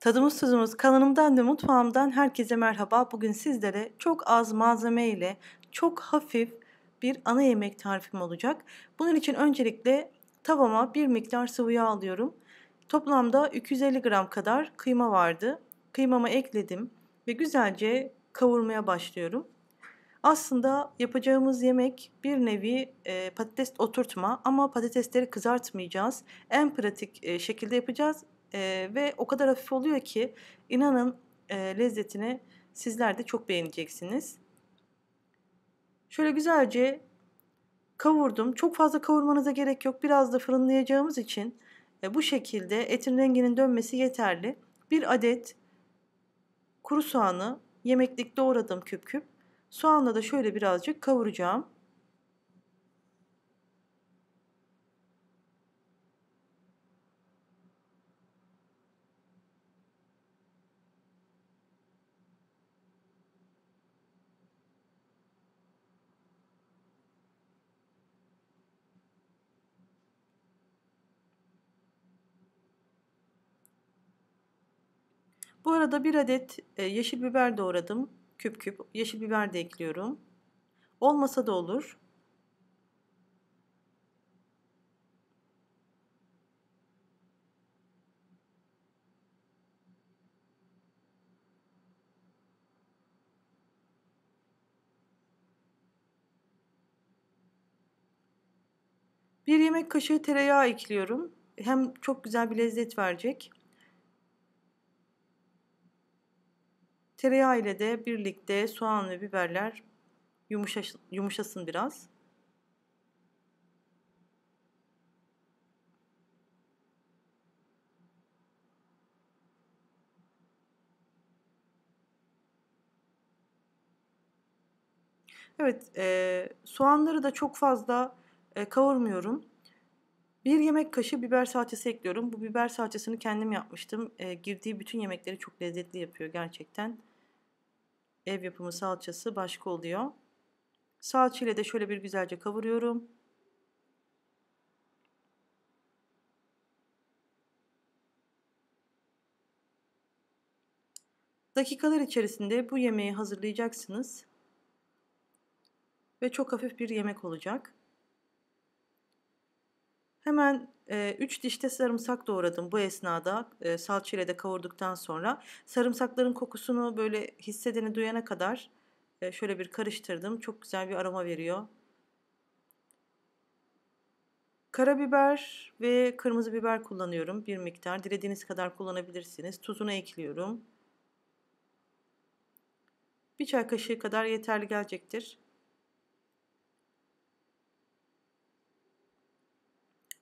Tadımız tuzumuz kanalımdan ve mutfağımdan herkese merhaba. Bugün sizlere çok az malzeme ile çok hafif bir ana yemek tarifim olacak. Bunun için öncelikle tavama bir miktar sıvı yağ alıyorum. Toplamda 250 gram kadar kıyma vardı. Kıymamı ekledim ve güzelce kavurmaya başlıyorum. Aslında yapacağımız yemek bir nevi e, patates oturtma ama patatesleri kızartmayacağız. En pratik e, şekilde yapacağız e, ve o kadar hafif oluyor ki inanın e, lezzetini sizler de çok beğeneceksiniz. Şöyle güzelce kavurdum. Çok fazla kavurmanıza gerek yok. Biraz da fırınlayacağımız için e, bu şekilde etin renginin dönmesi yeterli. Bir adet kuru soğanı yemeklik doğradım küp küp. Soğanla da şöyle birazcık kavuracağım. Bu arada bir adet e, yeşil biber doğradım. Küp küp yeşil biber de ekliyorum. Olmasa da olur. Bir yemek kaşığı tereyağı ekliyorum. Hem çok güzel bir lezzet verecek. Tereyağı ile de birlikte soğan ve biberler yumuşaş, yumuşasın biraz. Evet, e, soğanları da çok fazla e, kavurmuyorum. Bir yemek kaşığı biber salçası ekliyorum. Bu biber salçasını kendim yapmıştım. E, girdiği bütün yemekleri çok lezzetli yapıyor gerçekten. Ev yapımı salçası başka oluyor. Salçayla ile de şöyle bir güzelce kavuruyorum. Dakikalar içerisinde bu yemeği hazırlayacaksınız. Ve çok hafif bir yemek olacak. Hemen 3 dişte sarımsak doğradım bu esnada e, salçayla da kavurduktan sonra. Sarımsakların kokusunu böyle hissedeni duyana kadar e, şöyle bir karıştırdım. Çok güzel bir aroma veriyor. Karabiber ve kırmızı biber kullanıyorum bir miktar. Dilediğiniz kadar kullanabilirsiniz. Tuzunu ekliyorum. Bir çay kaşığı kadar yeterli gelecektir.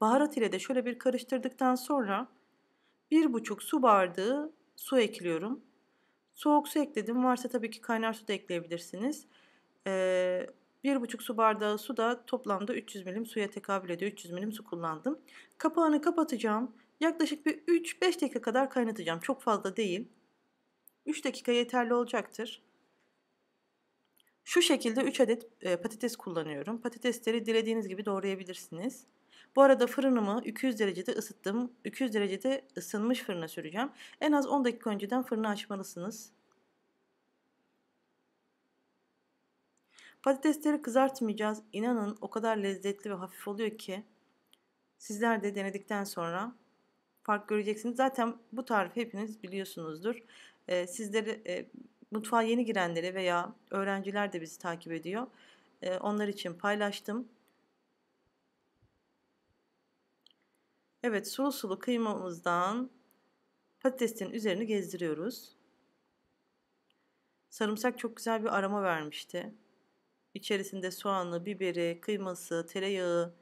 Baharat ile de şöyle bir karıştırdıktan sonra bir buçuk su bardağı su ekliyorum. Soğuk su ekledim. Varsa tabii ki kaynar su da ekleyebilirsiniz. Ee, bir buçuk su bardağı su da toplamda 300 milim suya tekabül ediyor. 300 milim su kullandım. Kapağını kapatacağım. Yaklaşık bir 3-5 dakika kadar kaynatacağım. Çok fazla değil. 3 dakika yeterli olacaktır. Şu şekilde 3 adet e, patates kullanıyorum. Patatesleri dilediğiniz gibi doğrayabilirsiniz. Bu arada fırınımı 200 derecede ısıttım. 200 derecede ısınmış fırına süreceğim. En az 10 dakika önceden fırını açmalısınız. Patatesleri kızartmayacağız. İnanın o kadar lezzetli ve hafif oluyor ki. Sizler de denedikten sonra fark göreceksiniz. Zaten bu tarifi hepiniz biliyorsunuzdur. Ee, sizleri e, mutfağa yeni girenleri veya öğrenciler de bizi takip ediyor. Ee, onlar için paylaştım. Evet sulu sulu kıymamızdan patatesin üzerini gezdiriyoruz. Sarımsak çok güzel bir aroma vermişti. İçerisinde soğanlı, biberi, kıyması, tereyağı,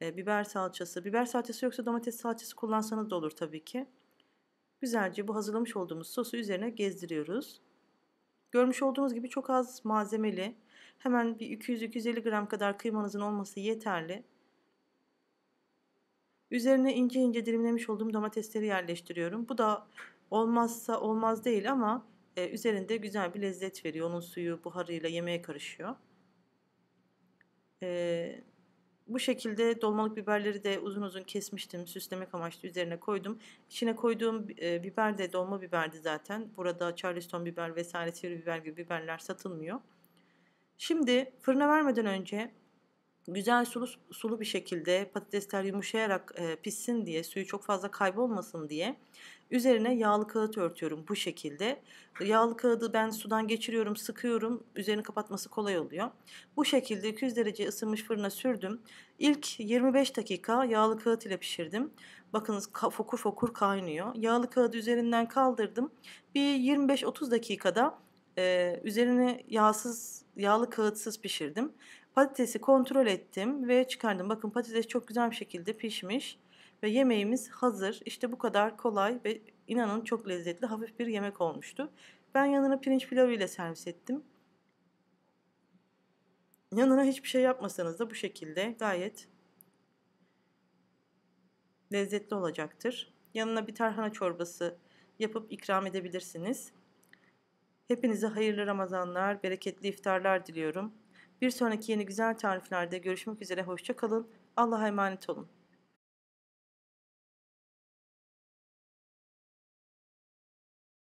e, biber salçası. Biber salçası yoksa domates salçası kullansanız da olur tabii ki. Güzelce bu hazırlamış olduğumuz sosu üzerine gezdiriyoruz. Görmüş olduğunuz gibi çok az malzemeli. Hemen bir 200-250 gram kadar kıymanızın olması yeterli. Üzerine ince ince dilimlemiş olduğum domatesleri yerleştiriyorum. Bu da olmazsa olmaz değil ama e, üzerinde güzel bir lezzet veriyor. Onun suyu buharıyla yemeğe karışıyor. E, bu şekilde dolmalık biberleri de uzun uzun kesmiştim. Süslemek amaçlı üzerine koydum. İçine koyduğum e, biber de dolma biberdi zaten. Burada charleston biber vesaire sivri biber gibi biberler satılmıyor. Şimdi fırına vermeden önce güzel sulu sulu bir şekilde patatesler yumuşayarak e, pişsin diye suyu çok fazla kaybolmasın diye üzerine yağlı kağıt örtüyorum bu şekilde. Yağlı kağıdı ben sudan geçiriyorum, sıkıyorum. Üzerini kapatması kolay oluyor. Bu şekilde 200 derece ısınmış fırına sürdüm. İlk 25 dakika yağlı kağıt ile pişirdim. Bakınız fokur fokur kaynıyor. Yağlı kağıdı üzerinden kaldırdım. Bir 25-30 dakikada e, üzerine yağsız yağlı kağıtsız pişirdim. Patatesi kontrol ettim ve çıkardım. Bakın patates çok güzel bir şekilde pişmiş ve yemeğimiz hazır. İşte bu kadar kolay ve inanın çok lezzetli hafif bir yemek olmuştu. Ben yanına pirinç pilavı ile servis ettim. Yanına hiçbir şey yapmasanız da bu şekilde gayet lezzetli olacaktır. Yanına bir tarhana çorbası yapıp ikram edebilirsiniz. Hepinize hayırlı Ramazanlar, bereketli iftarlar diliyorum. Bir sonraki yeni güzel tariflerde görüşmek üzere. Hoşça kalın. Allah'a emanet olun.